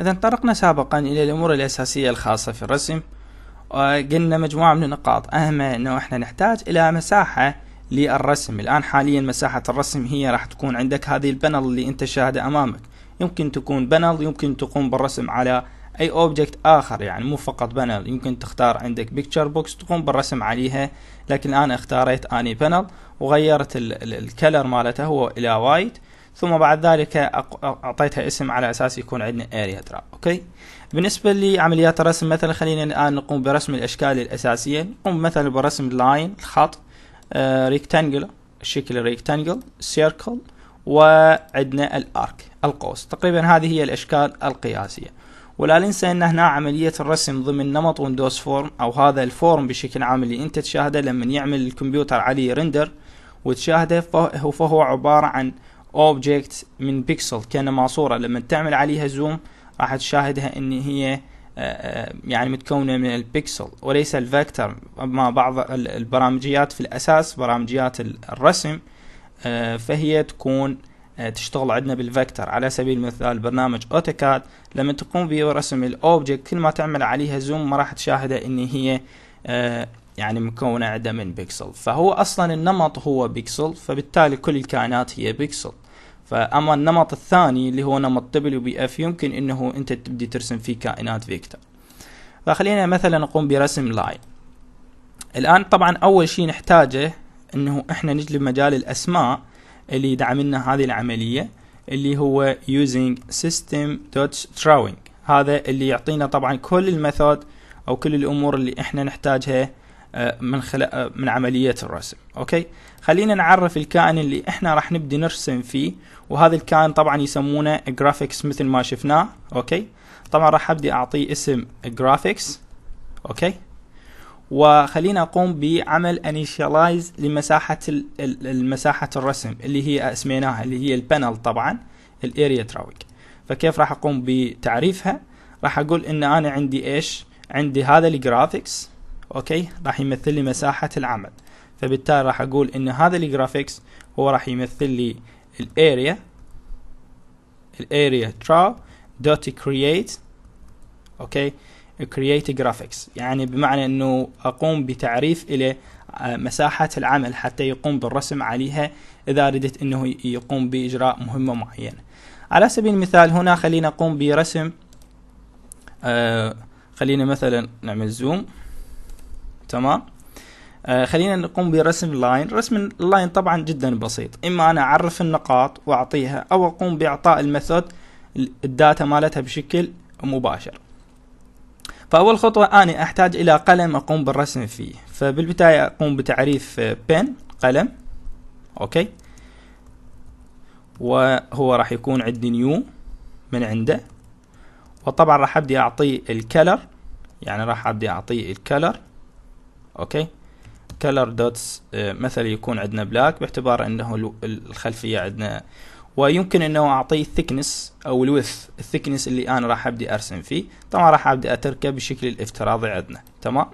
إذا طرقنا سابقا إلى الأمور الأساسية الخاصة في الرسم وقلنا مجموعة من النقاط أهمها أنه إحنا نحتاج إلى مساحة للرسم الآن حاليا مساحة الرسم هي راح تكون عندك هذه البنل اللي أنت شاهدها أمامك يمكن تكون بنل يمكن تقوم بالرسم على أي أوبجكت آخر يعني مو فقط بنل يمكن تختار عندك بيكتشر بوكس تقوم بالرسم عليها لكن الآن اختاريت أني بنل وغيرت الكلر مالته هو إلى وايت ثم بعد ذلك اعطيتها اسم على اساس يكون عندنا اريا درا اوكي بالنسبه لعمليات الرسم مثلا خلينا الان نقوم برسم الاشكال الاساسيه نقوم مثلا برسم لاين الخط ريكتانجل شكل ريكتانجل سيركل وعندنا الارك القوس تقريبا هذه هي الاشكال القياسيه ولا ننسى ان هنا عملية الرسم ضمن نمط ويندوز فورم او هذا الفورم بشكل عام اللي انت تشاهده لما يعمل الكمبيوتر عليه رندر وتشاهده فهو عبارة عن اوبجكت من بيكسل كان مع صوره لما تعمل عليها زوم راح تشاهدها ان هي آه، آه، يعني متكونه من البيكسل وليس الفيكتور ما بعض البرامجيات في الاساس برامجيات الرسم آه، فهي تكون تشتغل عندنا بالفيكتور على سبيل المثال برنامج اوتوكاد لما تقوم برسم الاوبجكت كل ما تعمل عليها زوم ما راح تشاهده ان هي يعني مكونة عدة من بيكسل فهو أصلا النمط هو بيكسل فبالتالي كل الكائنات هي بيكسل فأما النمط الثاني اللي هو نمط WBF يمكن أنه أنت تبدي ترسم فيه كائنات فيكتور فخلينا مثلا نقوم برسم لاين الآن طبعا أول شيء نحتاجه أنه إحنا نجلب مجال الأسماء اللي يدعمنا هذه العملية اللي هو using system.drawing هذا اللي يعطينا طبعا كل الميثود أو كل الأمور اللي إحنا نحتاجها من خلال من عمليه الرسم اوكي خلينا نعرف الكائن اللي احنا راح نبدي نرسم فيه وهذا الكائن طبعا يسمونه جرافيكس مثل ما شفناه اوكي طبعا راح ابدي اعطيه اسم جرافيكس اوكي وخلينا اقوم بعمل انيشالايز لمساحه المساحه الرسم اللي هي اسميناها اللي هي البانل طبعا الاريا تراويك فكيف راح اقوم بتعريفها راح اقول ان انا عندي ايش عندي هذا الجرافيكس اوكي راح يمثل لي مساحه العمل فبالتالي راح اقول ان هذا الجرافيكس هو راح يمثل لي الاريا الاريا draw dot create اوكي create graphics يعني بمعنى انه اقوم بتعريف الى آه، مساحة العمل حتى يقوم بالرسم عليها اذا ردت انه يقوم باجراء مهمة معينة على سبيل المثال هنا خلينا نقوم برسم آه خلينا مثلا نعمل زوم تمام آه خلينا نقوم برسم لاين رسم اللاين طبعا جدا بسيط اما انا اعرف النقاط واعطيها او اقوم باعطاء الميثود الداتا مالتها بشكل مباشر فاول خطوة اني احتاج الى قلم اقوم بالرسم فيه فبالبداية اقوم بتعريف بين آه، قلم اوكي وهو راح يكون عندي نيو من عنده وطبعا راح ابدي اعطيه الكلر يعني راح ابدي اعطيه الكلر اوكي كلر دوتس مثلا يكون عندنا بلاك باعتبار انه الخلفيه عندنا ويمكن انه اعطيه الثكنس او الوث الثكنس اللي انا راح ابدي ارسم فيه طبعا راح ابدي اتركه بالشكل الافتراضي عندنا تمام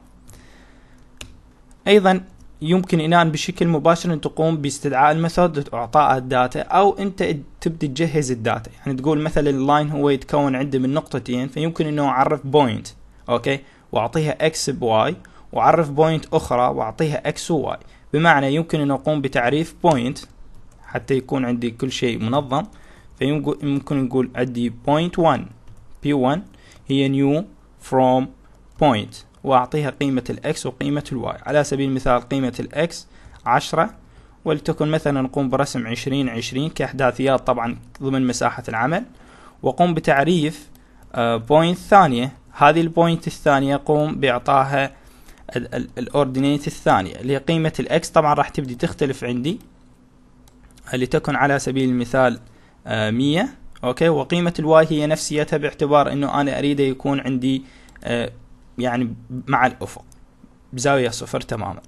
ايضا يمكن ان بشكل مباشر ان تقوم باستدعاء الميثود واعطاء الداتا او انت تبدي تجهز الداتا يعني تقول مثلا اللاين هو يتكون عندي من نقطتين فيمكن انه اعرف بوينت اوكي واعطيها اكس بواي وعرف بوينت أخرى وأعطيها اكس وواي بمعنى يمكن أن أقوم بتعريف بوينت حتى يكون عندي كل شيء منظم فيمكن نقول عندي بوينت 1 بي 1 هي نيو فروم بوينت وأعطيها قيمة الإكس وقيمة الواي على سبيل المثال قيمة الإكس عشرة ولتكن مثلا نقوم برسم عشرين عشرين كأحداثيات طبعا ضمن مساحة العمل وقوم بتعريف بوينت آه، ثانية هذه البوينت الثانية قوم بإعطائها الاوردينيت الثانية اللي هي قيمة الاكس طبعا راح تبدي تختلف عندي لتكن على سبيل المثال آه، مية اوكي وقيمة الواي هي نفسيتها باعتبار انه انا اريده يكون عندي آه، يعني مع الافق بزاوية صفر تماما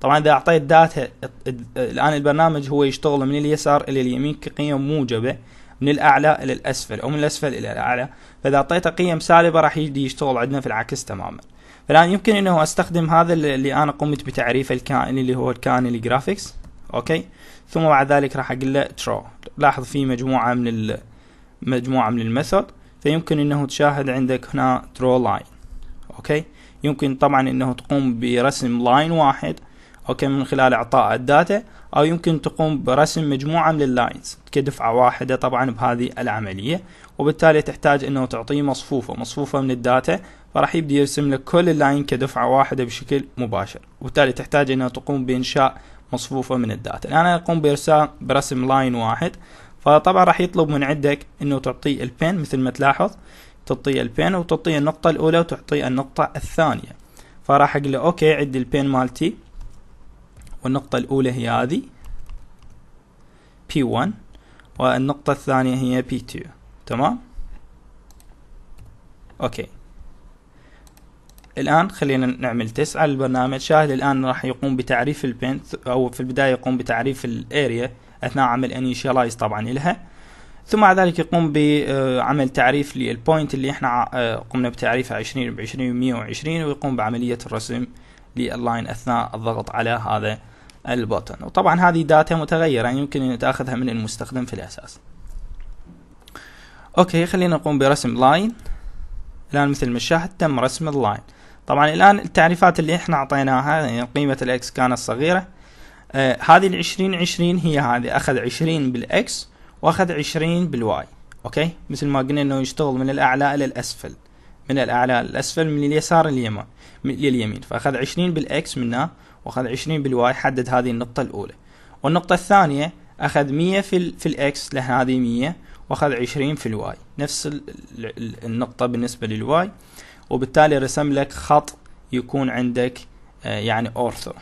طبعا اذا اعطيت داتا الان البرنامج هو يشتغل من اليسار الى اليمين كقيم موجبة من الاعلى الى الاسفل او من الاسفل الى الاعلى فاذا اعطيته قيم سالبة راح يجي يشتغل عندنا في العكس تماما فالان يمكن انه استخدم هذا اللي انا قمت بتعريف الكائن اللي هو الكائن الجرافيكس اوكي ثم بعد ذلك راح اقول له ترو لاحظ في مجموعه من مجموعه من الميثود فيمكن انه تشاهد عندك هنا ترو لاين اوكي يمكن طبعا انه تقوم برسم لاين واحد اوكي من خلال اعطاء الداتا او يمكن تقوم برسم مجموعه من اللاينز كدفعه واحده طبعا بهذه العمليه وبالتالي تحتاج انه تعطيه مصفوفه مصفوفه من الداتا فراح يبدي يرسم لك كل اللاين كدفعه واحده بشكل مباشر وبالتالي تحتاج انه تقوم بانشاء مصفوفه من الداتا انا اقوم بارسال برسم لاين واحد فطبعا راح يطلب من عندك انه تعطيه البين مثل ما تلاحظ تعطيه البين وتعطيه النقطه الاولى وتعطيه النقطه الثانيه فراح اقول له اوكي عد البين مالتي والنقطة الأولى هي هذه P1 والنقطة الثانية هي P2 تمام أوكي الآن خلينا نعمل تيست على البرنامج شاهد الآن راح يقوم بتعريف البين أو في البداية يقوم بتعريف الاريا أثناء عمل انيشيالايز طبعا لها ثم بعد ذلك يقوم بعمل تعريف للبوينت اللي احنا آه، قمنا بتعريفه 20 ب 20 و 120 ويقوم بعملية الرسم لللاين أثناء الضغط على هذا البوتن وطبعا هذه داتا متغيرة يعني يمكن أن تأخذها من المستخدم في الأساس أوكي خلينا نقوم برسم لاين الآن مثل ما شاهد تم رسم اللاين طبعا الآن التعريفات اللي احنا أعطيناها يعني قيمة الإكس كانت صغيرة آه هذه ال 20 20 هي هذه أخذ 20 بالإكس وأخذ 20 بالواي أوكي مثل ما قلنا أنه يشتغل من الأعلى إلى الأسفل من الأعلى الاسفل من اليسار لليمين اليمين فأخذ 20 بالإكس منها وأخذ 20 بالواي حدد هذه النقطة الأولى والنقطة الثانية أخذ 100 في, الـ في الإكس لأن هذه 100 وأخذ 20 في الواي نفس الـ الـ النقطة بالنسبة للواي وبالتالي رسم لك خط يكون عندك آه، يعني أورثو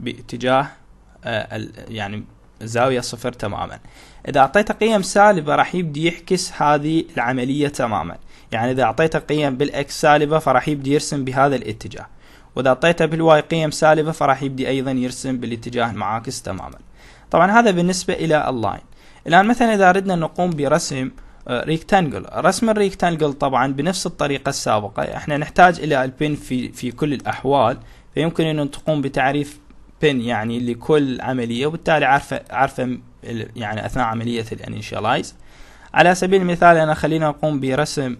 باتجاه آه، يعني زاوية صفر تماما إذا أعطيته قيم سالبة راح يبدي يعكس هذه العملية تماما يعني إذا أعطيته قيم بالإكس سالبة فراح يبدي يرسم بهذا الاتجاه واذا اعطيته بالواي قيم سالبه فراح يبدي ايضا يرسم بالاتجاه المعاكس تماما طبعا هذا بالنسبه الى اللاين الان مثلا اذا اردنا نقوم برسم ريكتانجل آه، رسم الريكتانجل طبعا بنفس الطريقه السابقه احنا نحتاج الى البن في في كل الاحوال فيمكن ان تقوم بتعريف بن يعني لكل عمليه وبالتالي عارفه عارفه يعني اثناء عمليه الانيشاليز على سبيل المثال انا خلينا نقوم برسم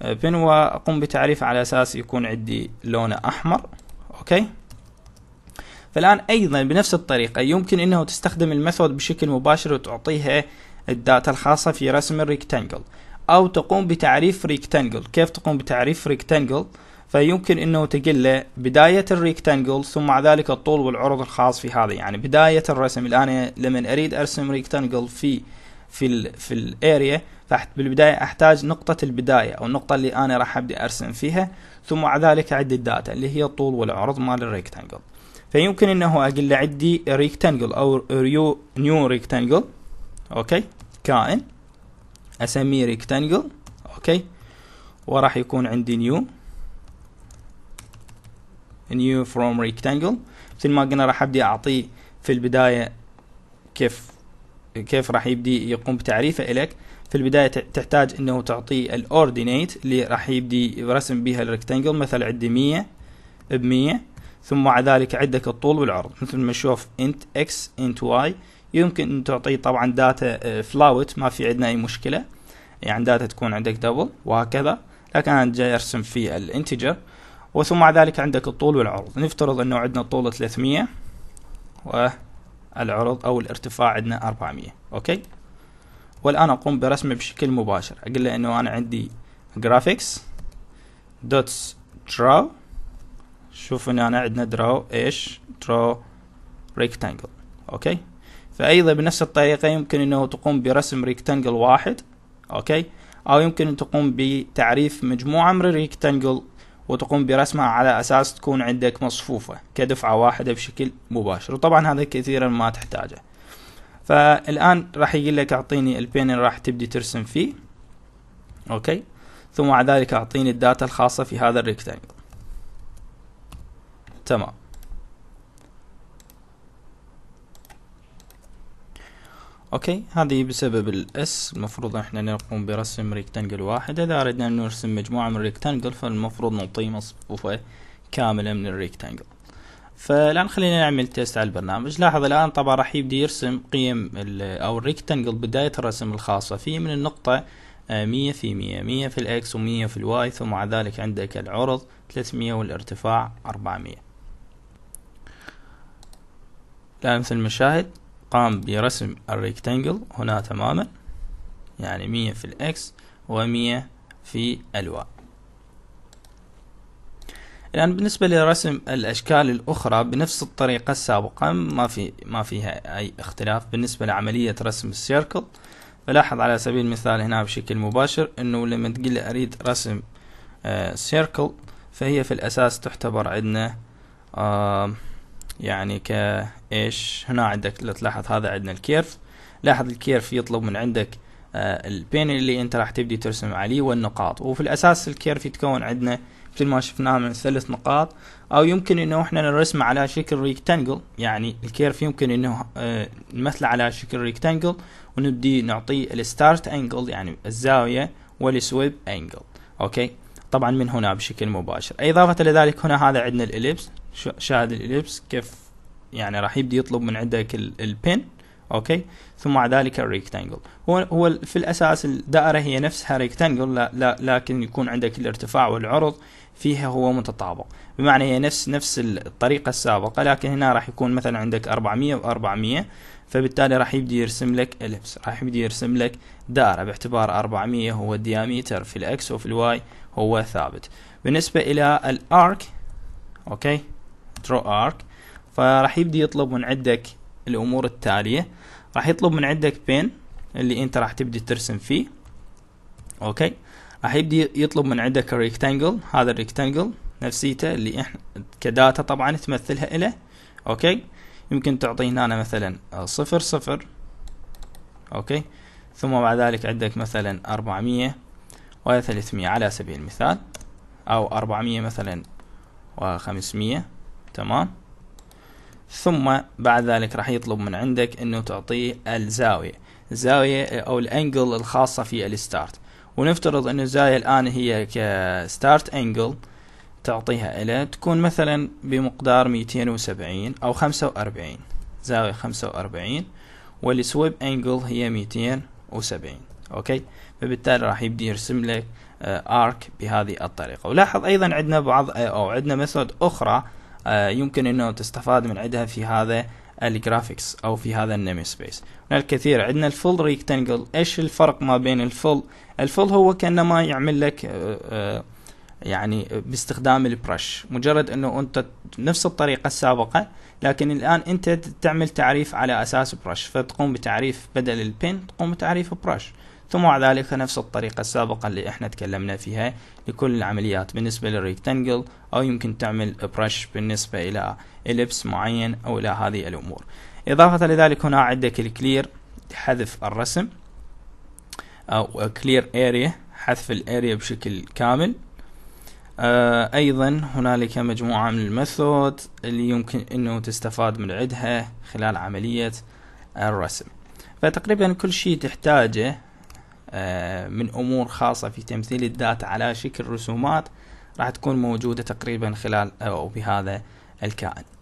بن واقوم بتعريفه على اساس يكون عندي لونه احمر اوكي فالان ايضا بنفس الطريقه يمكن انه تستخدم الميثود بشكل مباشر وتعطيها الداتا الخاصه في رسم الريكتانجل او تقوم بتعريف ريكتانجل كيف تقوم بتعريف ريكتانجل فيمكن انه له بداية الريكتانجل ثم مع ذلك الطول والعرض الخاص في هذا يعني بداية الرسم الان لمن اريد ارسم ريكتانجل في في الـ في الاريا فبالبدايه احتاج نقطه البدايه او النقطه اللي انا راح ابدي ارسم فيها ثم بعد ذلك اعد الداتا اللي هي الطول والعرض مال الريكتانجل فيمكن انه اقول له عدي ريكتانجل او ريو نيو ريكتانجل اوكي كائن اسميه ريكتانجل اوكي وراح يكون عندي نيو نيو فروم ريكتانجل مثل ما قلنا راح ابدي اعطيه في البدايه كيف كيف راح يبدي يقوم بتعريفه لك في البداية تحتاج انه تعطيه الاوردينيت اللي راح يبدي يرسم بها الريكتانجل مثل عندي 100 ب 100 ثم مع ذلك عندك الطول والعرض مثل ما نشوف انت اكس انت واي يمكن ان تعطيه طبعا داتا آه، فلاوت ما في عندنا اي مشكله يعني داتا تكون عندك دبل وهكذا لكن انا جاي ارسم في الانتجر وثم مع ذلك عندك الطول والعرض نفترض انه عندنا الطول 300 و العرض أو الارتفاع عندنا 400 أوكي والآن أقوم برسمه بشكل مباشر أقول له أنه أنا عندي جرافيكس دوتس draw شوف أن أنا عندنا draw إيش draw ريكتانجل أوكي فأيضا بنفس الطريقة يمكن أنه تقوم برسم ريكتانجل واحد أوكي أو يمكن أن تقوم بتعريف مجموعة من الريكتانجل وتقوم برسمها على أساس تكون عندك مصفوفة كدفعة واحدة بشكل مباشر وطبعا هذا كثيرا ما تحتاجه فالآن راح يقول لك أعطيني البين اللي راح تبدي ترسم فيه أوكي ثم بعد ذلك أعطيني الداتا الخاصة في هذا الريكتانجل تمام اوكي هذه بسبب الاس المفروض احنا نقوم برسم ريكتانجل واحد اذا اردنا نرسم مجموعة من الريكتانجل فالمفروض نعطيه مصفوفة كاملة من الريكتانجل فالان خلينا نعمل تيست على البرنامج لاحظ الان طبعا راح يبدي يرسم قيم او الريكتانجل بداية الرسم الخاصة فيه من النقطة آه، مية في مية مية في الاكس ومية في الواي ثم مع ذلك عندك العرض ثلاثمية والارتفاع اربعمية الان مثل ما شاهد قام برسم الريكتانجل هنا تماما يعني مية في الإكس ومية في الواي الآن يعني بالنسبة لرسم الأشكال الأخرى بنفس الطريقة السابقة ما في ما فيها أي اختلاف بالنسبة لعملية رسم السيركل فلاحظ على سبيل المثال هنا بشكل مباشر إنه لما تقول أريد رسم آه سيركل فهي في الأساس تعتبر عندنا آه يعني كايش هنا عندك لو تلاحظ هذا عندنا الكيرف لاحظ الكيرف يطلب من عندك آه، البين اللي انت راح تبدي ترسم عليه والنقاط وفي الاساس الكيرف يتكون عندنا مثل ما شفناه من ثلاث نقاط او يمكن انه احنا نرسمه على شكل ريكتانجل يعني الكيرف يمكن انه آه، نمثله على شكل ريكتانجل ونبدي نعطيه الستارت انجل يعني الزاويه والسويب انجل اوكي طبعا من هنا بشكل مباشر إضافة لذلك هنا هذا عندنا الإليبس شاهد الإليبس كيف يعني راح يبدي يطلب من عندك البين اوكي ثم بعد ذلك الريكتانجل هو هو في الاساس الدائره هي نفسها ريكتانجل لا لا لكن يكون عندك الارتفاع والعرض فيها هو متطابق بمعنى هي نفس نفس الطريقه السابقه لكن هنا راح يكون مثلا عندك 400 و400 فبالتالي راح يبدي يرسم لك البس راح يبدي يرسم لك دائرة باعتبار 400 هو الدياميتر في الاكس وفي الواي هو ثابت بالنسبة الى الارك اوكي درو ارك فراح يبدي يطلب من عندك الامور التالية راح يطلب من عندك بين اللي انت راح تبدي ترسم فيه اوكي راح يبدي يطلب من عندك ريكتانجل هذا الريكتانجل نفسيته اللي احنا كداتا طبعا تمثلها إله اوكي يمكن تعطينا أنا مثلا صفر صفر أوكي ثم بعد ذلك عندك مثلا أربعمية وثلاثمية على سبيل المثال أو أربعمية مثلا وخمسمية تمام ثم بعد ذلك راح يطلب من عندك انه تعطيه الزاوية الزاوية او الانجل الخاصة في الستارت ونفترض انه الزاوية الان هي كستارت انجل تعطيها إلى تكون مثلا بمقدار 270 أو 45 زاوية 45 والسويب انجل هي 270 أوكي فبالتالي راح يبدي يرسم لك ارك آه، بهذه الطريقة ولاحظ أيضا عندنا بعض آه، أو عندنا ميثود أخرى آه، يمكن أنه تستفاد من عندها في هذا الجرافيكس او في هذا النيم سبيس الكثير عندنا الفول ريكتانجل ايش الفرق ما بين الفول الفول هو كانما يعمل لك يعني باستخدام البرش مجرد انه انت نفس الطريقه السابقه لكن الان انت تعمل تعريف على اساس برش فتقوم بتعريف بدل البن تقوم بتعريف برش ثم مع ذلك نفس الطريقة السابقة اللي احنا تكلمنا فيها لكل العمليات بالنسبة للريكتانجل او يمكن تعمل برش بالنسبة الى اليبس معين او الى هذه الامور اضافة لذلك هنا عندك الكلير حذف الرسم او كلير اريا حذف الاريا بشكل كامل آه، أيضا هنالك مجموعة من الميثود اللي يمكن أنه تستفاد من عدها خلال عملية الرسم فتقريبا كل شيء تحتاجه آه، من أمور خاصة في تمثيل الداتا على شكل رسومات راح تكون موجودة تقريبا خلال أو بهذا الكائن